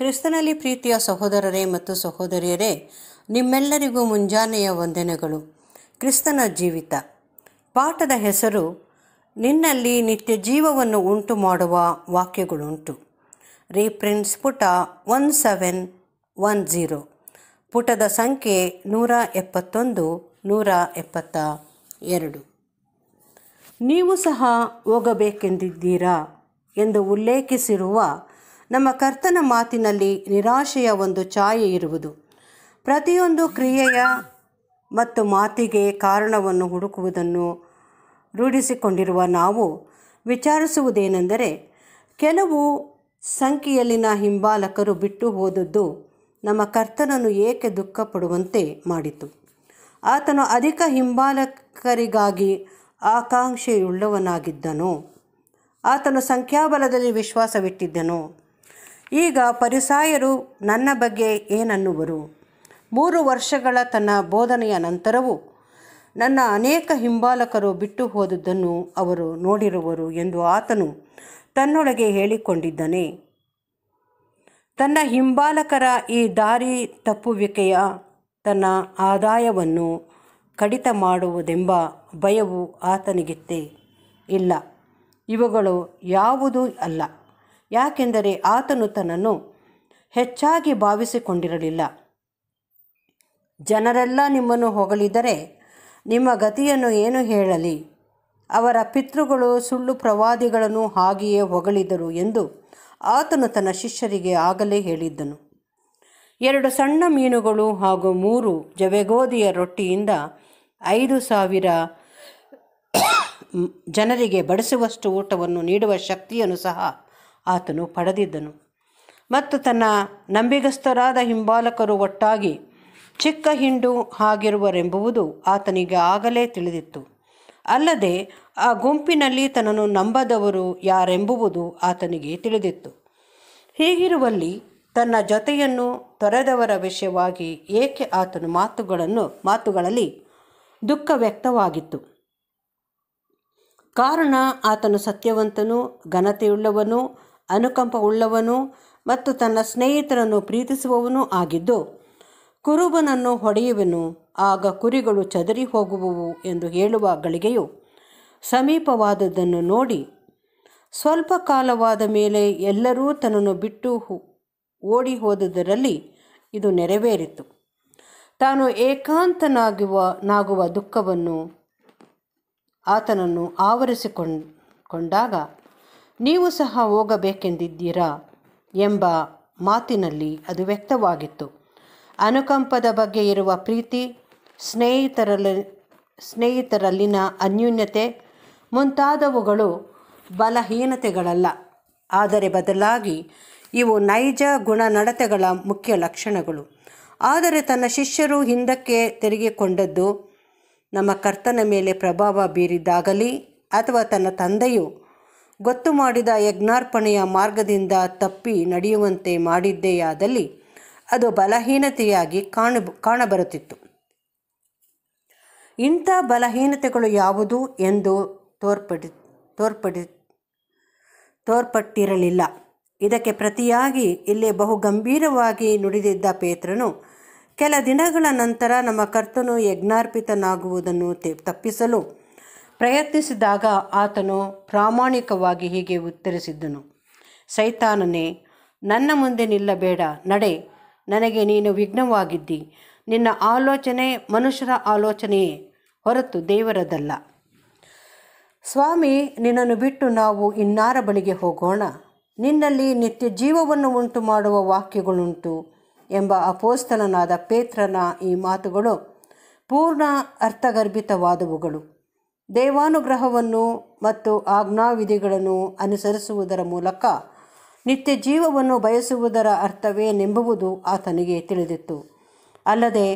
ಕ್ರಿಸ್ತನಲ್ಲಿ ಪ್ರೀತಿಯ ಸಹೋದರರೇ ಮತ್ತು ಸಹೋದರಿಯರೇ ನಿಮ್ಮೆಲ್ಲರಿಗೂ ಮುಂಜಾನೆಯ ವಂದನೆಗಳು ಕ್ರಿಸ್ತನ ಜೀವಿತ ಪಾಠದ ಹೆಸರು ನಿನ್ನಲ್ಲಿ ನಿತ್ಯ ಜೀವವನ್ನು ಉಂಟು ಮಾಡುವ ವಾಕ್ಯಗಳುಂಟು ರೀಪ್ರಿನ್ಸ್ ಪುಟ ಒನ್ ಸೆವೆನ್ ಒನ್ ಝೀರೋ ಪುಟದ ಸಂಖ್ಯೆ ನೂರ ಎಪ್ಪತ್ತೊಂದು ನೂರ ಎಪ್ಪತ್ತ ಎರಡು ನೀವು ಸಹ ಹೋಗಬೇಕೆಂದಿದ್ದೀರಾ ಎಂದು ಉಲ್ಲೇಖಿಸಿರುವ ನಮ್ಮ ಕರ್ತನ ಮಾತಿನಲ್ಲಿ ನಿರಾಶೆಯ ಒಂದು ಛಾಯೆ ಇರುವುದು ಪ್ರತಿಯೊಂದು ಕ್ರಿಯೆಯ ಮತ್ತು ಮಾತಿಗೆ ಕಾರಣವನ್ನು ಹುಡುಕುವುದನ್ನು ರೂಢಿಸಿಕೊಂಡಿರುವ ನಾವು ವಿಚಾರಿಸುವುದೇನೆಂದರೆ ಕೆಲವು ಸಂಖ್ಯೆಯಲ್ಲಿನ ಹಿಂಬಾಲಕರು ಬಿಟ್ಟು ಹೋದದ್ದು ನಮ್ಮ ಕರ್ತನನ್ನು ಏಕೆ ದುಃಖಪಡುವಂತೆ ಮಾಡಿತು ಆತನು ಅಧಿಕ ಹಿಂಬಾಲಕರಿಗಾಗಿ ಆಕಾಂಕ್ಷೆಯುಳ್ಳವನಾಗಿದ್ದನು ಆತನು ಸಂಖ್ಯಾಬಲದಲ್ಲಿ ವಿಶ್ವಾಸವಿಟ್ಟಿದ್ದನು ಈಗ ಪರಿಸಾಯರು ನನ್ನ ಬಗ್ಗೆ ಏನನ್ನುವರು ಮೂರು ವರ್ಷಗಳ ತನ್ನ ಬೋಧನೆಯ ನಂತರವೂ ನನ್ನ ಅನೇಕ ಹಿಂಬಾಲಕರು ಬಿಟ್ಟು ಹೋದದ್ದನ್ನು ಅವರು ನೋಡಿರುವರು ಎಂದು ಆತನು ತನ್ನೊಳಗೆ ಹೇಳಿಕೊಂಡಿದ್ದಾನೆ ತನ್ನ ಹಿಂಬಾಲಕರ ಈ ದಾರಿ ತಪ್ಪುವಿಕೆಯ ತನ್ನ ಆದಾಯವನ್ನು ಕಡಿತ ಮಾಡುವುದೆಂಬ ಭಯವು ಆತನಿಗಿತ್ತೇ ಇಲ್ಲ ಇವುಗಳು ಯಾವುದೂ ಅಲ್ಲ ಯಾಕೆಂದರೆ ಆತನು ತನ್ನನ್ನು ಹೆಚ್ಚಾಗಿ ಭಾವಿಸಿಕೊಂಡಿರಲಿಲ್ಲ ಜನರೆಲ್ಲ ನಿಮ್ಮನ್ನು ಹೊಗಳಿದರೆ ನಿಮ್ಮ ಗತಿಯನ್ನು ಏನು ಹೇಳಲಿ ಅವರ ಪಿತೃಗಳು ಸುಳ್ಳು ಪ್ರವಾದಿಗಳನ್ನು ಹಾಗೆಯೇ ಹೊಗಳಿದರು ಎಂದು ಆತನು ತನ್ನ ಶಿಷ್ಯರಿಗೆ ಆಗಲೇ ಹೇಳಿದ್ದನು ಎರಡು ಸಣ್ಣ ಮೀನುಗಳು ಹಾಗೂ ಮೂರು ಜವೆಗೋದಿಯ ರೊಟ್ಟಿಯಿಂದ ಐದು ಸಾವಿರ ಜನರಿಗೆ ಬಡಿಸುವಷ್ಟು ಊಟವನ್ನು ನೀಡುವ ಶಕ್ತಿಯನ್ನು ಸಹ ಆತನು ಪಡೆದಿದ್ದನು ಮತ್ತು ತನ್ನ ನಂಬಿಗಸ್ಥರಾದ ಹಿಂಬಾಲಕರು ಒಟ್ಟಾಗಿ ಚಿಕ್ಕ ಹಿಂಡು ಆಗಿರುವರೆಂಬುವುದು ಆತನಿಗೆ ಆಗಲೇ ತಿಳಿದಿತ್ತು ಅಲ್ಲದೆ ಆ ಗುಂಪಿನಲ್ಲಿ ತನ್ನನ್ನು ನಂಬದವರು ಯಾರೆಂಬುವುದು ಆತನಿಗೆ ತಿಳಿದಿತ್ತು ಹೀಗಿರುವಲ್ಲಿ ತನ್ನ ಜೊತೆಯನ್ನು ತೊರೆದವರ ವಿಷಯವಾಗಿ ಏಕೆ ಆತನು ಮಾತುಗಳನ್ನು ಮಾತುಗಳಲ್ಲಿ ದುಃಖ ವ್ಯಕ್ತವಾಗಿತ್ತು ಕಾರಣ ಆತನು ಸತ್ಯವಂತನು ಘನತೆಯುಳ್ಳವನು ಅನುಕಂಪ ಉಳ್ಳವನು ಮತ್ತು ತನ್ನ ಸ್ನೇಹಿತರನ್ನು ಪ್ರೀತಿಸುವವನೂ ಆಗಿದ್ದು ಕುರುಬನನ್ನು ಹೊಡೆಯುವೆನು ಆಗ ಕುರಿಗಳು ಚದರಿ ಹೋಗುವವು ಎಂದು ಹೇಳುವ ಗಳಿಗೆಯು ಸಮೀಪವಾದದ್ದನ್ನು ನೋಡಿ ಸ್ವಲ್ಪ ಕಾಲವಾದ ಮೇಲೆ ಎಲ್ಲರೂ ತನ್ನನ್ನು ಬಿಟ್ಟು ಓಡಿ ಹೋದರಲ್ಲಿ ಇದು ನೆರವೇರಿತು ತಾನು ಏಕಾಂತನಾಗುವ ನಾಗುವ ದುಃಖವನ್ನು ಆತನನ್ನು ಕೊಂಡಾಗ ನೀವು ಸಹ ಹೋಗಬೇಕೆಂದಿದ್ದೀರಾ ಎಂಬ ಮಾತಿನಲ್ಲಿ ಅದು ವ್ಯಕ್ತವಾಗಿತ್ತು ಅನುಕಂಪದ ಬಗ್ಗೆ ಇರುವ ಪ್ರೀತಿ ಸ್ನೇಹಿತರಲ್ಲಿ ಸ್ನೇಹಿತರಲ್ಲಿನ ಅನ್ಯೂನ್ಯತೆ ಮುಂತಾದವುಗಳು ಬಲಹೀನತೆಗಳಲ್ಲ ಆದರೆ ಬದಲಾಗಿ ಇವು ನೈಜ ಗುಣನಡತೆಗಳ ಮುಖ್ಯ ಲಕ್ಷಣಗಳು ಆದರೆ ತನ್ನ ಶಿಷ್ಯರು ಹಿಂದಕ್ಕೆ ತೆರಿಗೆಕೊಂಡದ್ದು ನಮ್ಮ ಕರ್ತನ ಮೇಲೆ ಪ್ರಭಾವ ಬೀರಿದ್ದಾಗಲಿ ಅಥವಾ ತನ್ನ ತಂದೆಯು ಗೊತ್ತು ಮಾಡಿದ ಯಜ್ಞಾರ್ಪಣೆಯ ಮಾರ್ಗದಿಂದ ತಪ್ಪಿ ನಡೆಯುವಂತೆ ಮಾಡಿದ್ದೆಯಾದಲ್ಲಿ ಅದು ಬಲಹೀನತೆಯಾಗಿ ಕಾಣು ಕಾಣಬರುತ್ತಿತ್ತು ಇಂಥ ಬಲಹೀನತೆಗಳು ಯಾವುದು ಎಂದು ತೋರ್ಪಡಿ ತೋರ್ಪಡಿ ತೋರ್ಪಟ್ಟಿರಲಿಲ್ಲ ಇದಕ್ಕೆ ಪ್ರತಿಯಾಗಿ ಇಲ್ಲಿ ಬಹು ಗಂಭೀರವಾಗಿ ನುಡಿದಿದ್ದ ಪೇತ್ರನು ಕೆಲ ದಿನಗಳ ನಂತರ ನಮ್ಮ ಕರ್ತನು ಯಜ್ಞಾರ್ಪಿತನಾಗುವುದನ್ನು ತಪ್ಪಿಸಲು ಪ್ರಯತ್ನಿಸಿದಾಗ ಆತನು ಪ್ರಾಮಾಣಿಕವಾಗಿ ಹೀಗೆ ಉತ್ತರಿಸಿದ್ದನು ಸೈತಾನನೇ ನನ್ನ ಮುಂದೆ ನಿಲ್ಲಬೇಡ ನಡೆ ನನಗೆ ನೀನು ವಿಘ್ನವಾಗಿದ್ದಿ ನಿನ್ನ ಆಲೋಚನೆ ಮನುಷ್ಯರ ಆಲೋಚನೆಯೇ ಹೊರತು ದೇವರದಲ್ಲ ಸ್ವಾಮಿ ನಿನ್ನನ್ನು ಬಿಟ್ಟು ನಾವು ಇನ್ನಾರ ಬಳಿಗೆ ಹೋಗೋಣ ನಿನ್ನಲ್ಲಿ ನಿತ್ಯ ಜೀವವನ್ನು ಉಂಟು ಮಾಡುವ ವಾಕ್ಯಗಳುಂಟು ಎಂಬ ಅಪೋಸ್ತಲನಾದ ಪೇತ್ರನ ಈ ಮಾತುಗಳು ಪೂರ್ಣ ಅರ್ಥಗರ್ಭಿತವಾದವುಗಳು ದೇವಾನುಗ್ರಹವನ್ನು ಮತ್ತು ಆಜ್ಞಾವಿಧಿಗಳನ್ನು ಅನುಸರಿಸುವುದರ ಮೂಲಕ ನಿತ್ಯ ಜೀವವನ್ನು ಬಯಸುವುದರ ಅರ್ಥವೇನೆಂಬುವುದು ಆತನಿಗೆ ತಿಳಿದಿತ್ತು ಅಲ್ಲದೆ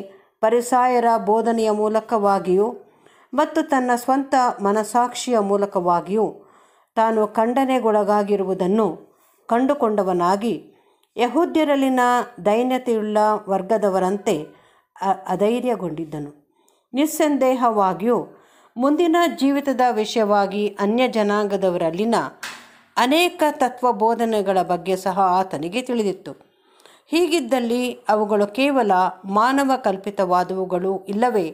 ಪರಿಸಾಯರ ಬೋಧನೆಯ ಮೂಲಕವಾಗಿಯೂ ಮತ್ತು ತನ್ನ ಸ್ವಂತ ಮನಸಾಕ್ಷಿಯ ಮೂಲಕವಾಗಿಯೂ ತಾನು ಖಂಡನೆಗೊಳಗಾಗಿರುವುದನ್ನು ಕಂಡುಕೊಂಡವನಾಗಿ ಯಹೂದ್ಯರಲ್ಲಿನ ದೈನ್ಯತೆಯುಳ್ಳ ವರ್ಗದವರಂತೆ ಅಧೈರ್ಯಗೊಂಡಿದ್ದನು ನಿಸ್ಸಂದೇಹವಾಗಿಯೂ ಮುಂದಿನ ಜೀವಿತದ ವಿಷಯವಾಗಿ ಅನ್ಯ ಜನಾಂಗದವರಲ್ಲಿನ ಅನೇಕ ತತ್ವ ಬೋಧನೆಗಳ ಬಗ್ಗೆ ಸಹ ಆತನಿಗೆ ತಿಳಿದಿತ್ತು ಹೀಗಿದ್ದಲ್ಲಿ ಅವುಗಳು ಕೇವಲ ಮಾನವ ಕಲ್ಪಿತವಾದವುಗಳು ಇಲ್ಲವೇ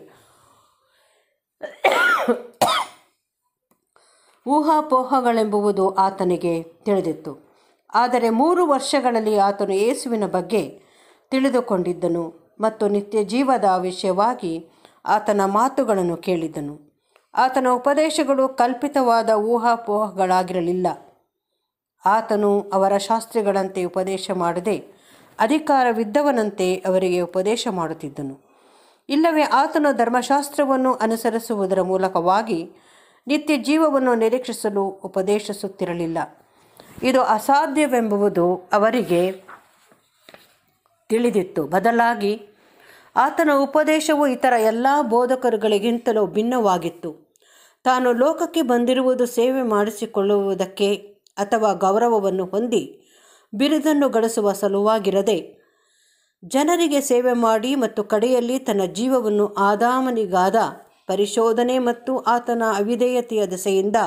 ಊಹಾಪೋಹಗಳೆಂಬುವುದು ಆತನಿಗೆ ತಿಳಿದಿತ್ತು ಆದರೆ ಮೂರು ವರ್ಷಗಳಲ್ಲಿ ಆತನು ಯೇಸುವಿನ ಬಗ್ಗೆ ತಿಳಿದುಕೊಂಡಿದ್ದನು ಮತ್ತು ನಿತ್ಯ ಜೀವದ ವಿಷಯವಾಗಿ ಆತನ ಮಾತುಗಳನ್ನು ಕೇಳಿದ್ದನು ಆತನ ಉಪದೇಶಗಳು ಕಲ್ಪಿತವಾದ ಊಹಾಪೋಹಗಳಾಗಿರಲಿಲ್ಲ ಆತನು ಅವರ ಶಾಸ್ತ್ರಿಗಳಂತೆ ಉಪದೇಶ ಮಾಡದೆ ಅಧಿಕಾರವಿದ್ದವನಂತೆ ಅವರಿಗೆ ಉಪದೇಶ ಮಾಡುತ್ತಿದ್ದನು ಇಲ್ಲವೇ ಆತನು ಧರ್ಮಶಾಸ್ತ್ರವನ್ನು ಅನುಸರಿಸುವುದರ ಮೂಲಕವಾಗಿ ನಿತ್ಯ ಜೀವವನ್ನು ನಿರೀಕ್ಷಿಸಲು ಉಪದೇಶಿಸುತ್ತಿರಲಿಲ್ಲ ಇದು ಅಸಾಧ್ಯವೆಂಬುದು ಅವರಿಗೆ ತಿಳಿದಿತ್ತು ಬದಲಾಗಿ ಆತನ ಉಪದೇಶವು ಇತರ ಎಲ್ಲ ಬೋಧಕರುಗಳಿಗಿಂತಲೂ ಭಿನ್ನವಾಗಿತ್ತು ತಾನು ಲೋಕಕ್ಕೆ ಬಂದಿರುವುದು ಸೇವೆ ಮಾಡಿಸಿಕೊಳ್ಳುವುದಕ್ಕೆ ಅಥವಾ ಗೌರವವನ್ನು ಹೊಂದಿ ಬಿರುದನ್ನು ಗಳಿಸುವ ಸಲುವಾಗಿರದೆ ಜನರಿಗೆ ಸೇವೆ ಮಾಡಿ ಮತ್ತು ಕಡೆಯಲ್ಲಿ ತನ್ನ ಜೀವವನ್ನು ಆದಾಮನಿಗಾದ ಪರಿಶೋಧನೆ ಮತ್ತು ಆತನ ಅವಿಧೇಯತೆಯ ದೆಸೆಯಿಂದ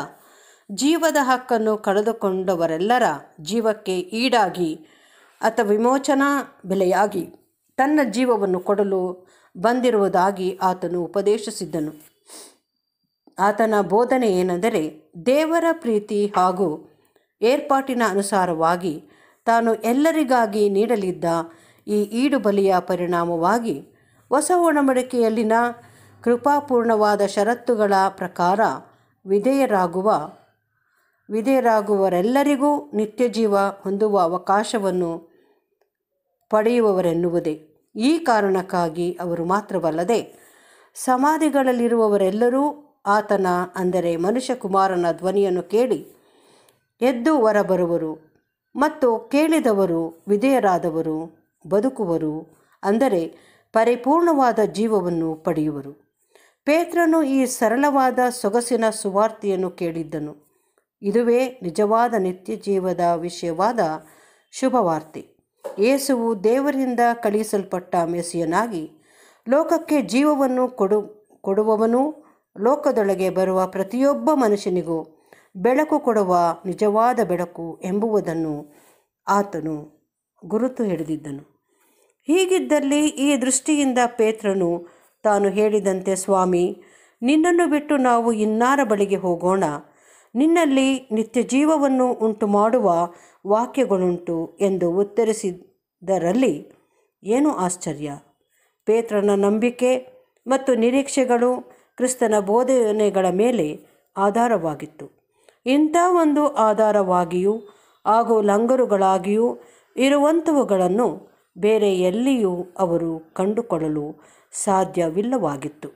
ಜೀವದ ಹಕ್ಕನ್ನು ಕಳೆದುಕೊಂಡವರೆಲ್ಲರ ಜೀವಕ್ಕೆ ಈಡಾಗಿ ಅಥವಾ ವಿಮೋಚನಾ ಬೆಲೆಯಾಗಿ ತನ್ನ ಜೀವವನ್ನು ಕೊಡಲು ಬಂದಿರುವುದಾಗಿ ಆತನು ಉಪದೇಶಿಸಿದ್ದನು ಆತನ ಬೋಧನೆ ಏನೆಂದರೆ ದೇವರ ಪ್ರೀತಿ ಹಾಗೂ ಏರ್ಪಾಟಿನ ಅನುಸಾರವಾಗಿ ತಾನು ಎಲ್ಲರಿಗಾಗಿ ನೀಡಲಿದ್ದ ಈ ಈಡುಬಲಿಯ ಪರಿಣಾಮವಾಗಿ ಹೊಸ ಒಣಮಡಿಕೆಯಲ್ಲಿನ ಕೃಪಾಪೂರ್ಣವಾದ ಷರತ್ತುಗಳ ಪ್ರಕಾರ ವಿಧೇಯರಾಗುವ ವಿಧೇಯರಾಗುವರೆಲ್ಲರಿಗೂ ಜೀವ ಹೊಂದುವ ಅವಕಾಶವನ್ನು ಪಡೆಯುವವರೆನ್ನುವುದೇ ಈ ಕಾರಣಕ್ಕಾಗಿ ಅವರು ಮಾತ್ರವಲ್ಲದೆ ಸಮಾಧಿಗಳಲ್ಲಿರುವವರೆಲ್ಲರೂ ಆತನ ಅಂದರೆ ಮನುಷ್ಯಕುಮಾರನ ಧ್ವನಿಯನ್ನು ಕೇಳಿ ಎದ್ದು ಹೊರಬರುವರು ಮತ್ತು ಕೇಳಿದವರು ವಿಧೇಯರಾದವರು ಬದುಕುವರು ಅಂದರೆ ಪರಿಪೂರ್ಣವಾದ ಜೀವವನ್ನು ಪಡೆಯುವರು ಪೇತ್ರನು ಈ ಸರಳವಾದ ಸೊಗಸಿನ ಸುವಾರ್ತೆಯನ್ನು ಕೇಳಿದ್ದನು ಇದುವೇ ನಿಜವಾದ ನಿತ್ಯ ಜೀವದ ವಿಷಯವಾದ ಶುಭವಾರ್ತೆ ಏಸುವು ದೇವರಿಂದ ಕಳಿಸಲ್ಪಟ್ಟ ಮೆಸಿಯನಾಗಿ ಲೋಕಕ್ಕೆ ಜೀವವನ್ನು ಕೊಡು ಕೊಡುವವನು ಲೋಕದೊಳಗೆ ಬರುವ ಪ್ರತಿಯೊಬ್ಬ ಮನುಷ್ಯನಿಗೂ ಬೆಳಕು ಕೊಡುವ ನಿಜವಾದ ಬೆಳಕು ಎಂಬುವುದನ್ನು ಆತನು ಗುರುತು ಹಿಡಿದಿದ್ದನು ಹೀಗಿದ್ದಲ್ಲಿ ಈ ದೃಷ್ಟಿಯಿಂದ ಪೇತ್ರನು ತಾನು ಹೇಳಿದಂತೆ ಸ್ವಾಮಿ ನಿನ್ನನ್ನು ಬಿಟ್ಟು ನಾವು ಇನ್ನಾರ ಬಳಿಗೆ ಹೋಗೋಣ ನಿನ್ನಲ್ಲಿ ನಿತ್ಯ ಜೀವವನ್ನು ಉಂಟು ಮಾಡುವ ವಾಕ್ಯಗಳುಂಟು ಎಂದು ಉತ್ತರಿಸಿದರಲ್ಲಿ ಏನು ಆಶ್ಚರ್ಯ ಪೇತ್ರನ ನಂಬಿಕೆ ಮತ್ತು ನಿರೀಕ್ಷೆಗಳು ಕ್ರಿಸ್ತನ ಬೋಧನೆಗಳ ಮೇಲೆ ಆಧಾರವಾಗಿತ್ತು ಇಂಥ ಒಂದು ಆಧಾರವಾಗಿಯೂ ಹಾಗೂ ಲಂಗರುಗಳಾಗಿಯೂ ಇರುವಂಥವುಗಳನ್ನು ಬೇರೆ ಎಲ್ಲಿಯೂ ಅವರು ಕಂಡುಕೊಳ್ಳಲು ಸಾಧ್ಯವಿಲ್ಲವಾಗಿತ್ತು